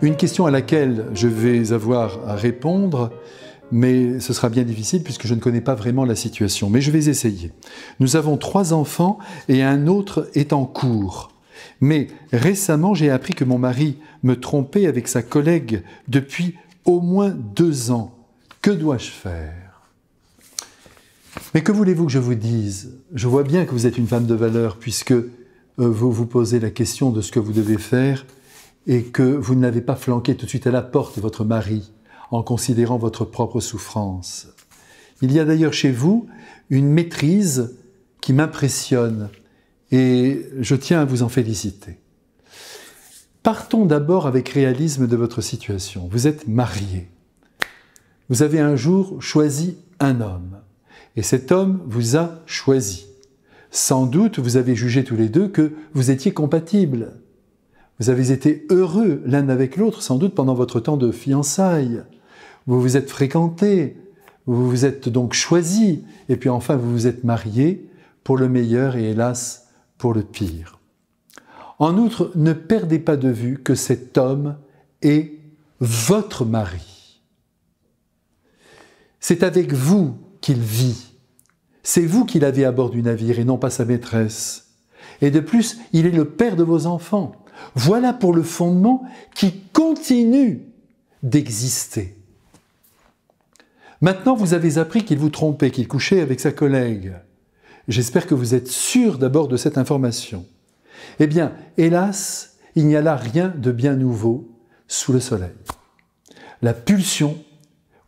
Une question à laquelle je vais avoir à répondre, mais ce sera bien difficile puisque je ne connais pas vraiment la situation, mais je vais essayer. Nous avons trois enfants et un autre est en cours. Mais récemment, j'ai appris que mon mari me trompait avec sa collègue depuis au moins deux ans. Que dois-je faire Mais que voulez-vous que je vous dise Je vois bien que vous êtes une femme de valeur puisque euh, vous vous posez la question de ce que vous devez faire et que vous ne l'avez pas flanqué tout de suite à la porte, de votre mari, en considérant votre propre souffrance. Il y a d'ailleurs chez vous une maîtrise qui m'impressionne et je tiens à vous en féliciter. Partons d'abord avec réalisme de votre situation. Vous êtes marié. Vous avez un jour choisi un homme et cet homme vous a choisi. Sans doute, vous avez jugé tous les deux que vous étiez compatibles. Vous avez été heureux l'un avec l'autre, sans doute pendant votre temps de fiançailles. Vous vous êtes fréquentés, vous vous êtes donc choisis, et puis enfin vous vous êtes mariés pour le meilleur et hélas pour le pire. En outre, ne perdez pas de vue que cet homme est votre mari. C'est avec vous qu'il vit. C'est vous qu'il avait à bord du navire et non pas sa maîtresse. Et de plus, il est le père de vos enfants. Voilà pour le fondement qui continue d'exister. Maintenant, vous avez appris qu'il vous trompait, qu'il couchait avec sa collègue. J'espère que vous êtes sûr d'abord de cette information. Eh bien, hélas, il n'y a là rien de bien nouveau sous le soleil. La pulsion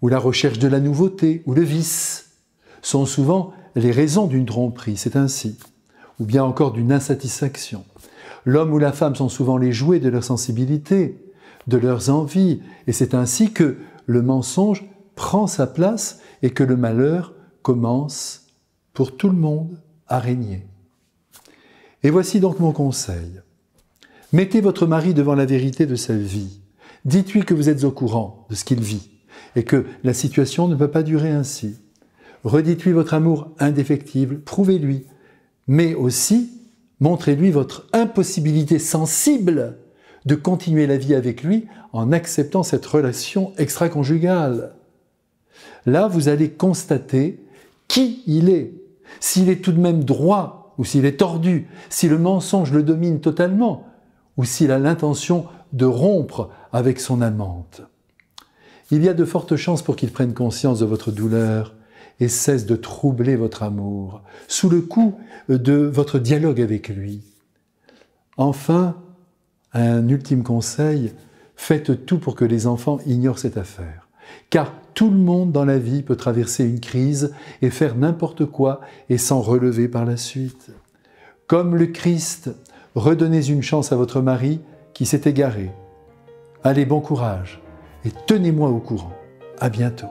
ou la recherche de la nouveauté ou le vice sont souvent les raisons d'une tromperie, c'est ainsi, ou bien encore d'une insatisfaction. L'homme ou la femme sont souvent les jouets de leur sensibilité, de leurs envies, et c'est ainsi que le mensonge prend sa place et que le malheur commence pour tout le monde à régner. Et voici donc mon conseil. Mettez votre mari devant la vérité de sa vie. Dites-lui que vous êtes au courant de ce qu'il vit et que la situation ne peut pas durer ainsi. Redites-lui votre amour indéfectible, prouvez-lui, mais aussi Montrez-lui votre impossibilité sensible de continuer la vie avec lui en acceptant cette relation extra-conjugale. Là, vous allez constater qui il est, s'il est tout de même droit ou s'il est tordu, si le mensonge le domine totalement ou s'il a l'intention de rompre avec son amante. Il y a de fortes chances pour qu'il prenne conscience de votre douleur et cesse de troubler votre amour, sous le coup de votre dialogue avec lui. Enfin, un ultime conseil, faites tout pour que les enfants ignorent cette affaire. Car tout le monde dans la vie peut traverser une crise et faire n'importe quoi et s'en relever par la suite. Comme le Christ, redonnez une chance à votre mari qui s'est égaré. Allez, bon courage et tenez-moi au courant. À bientôt.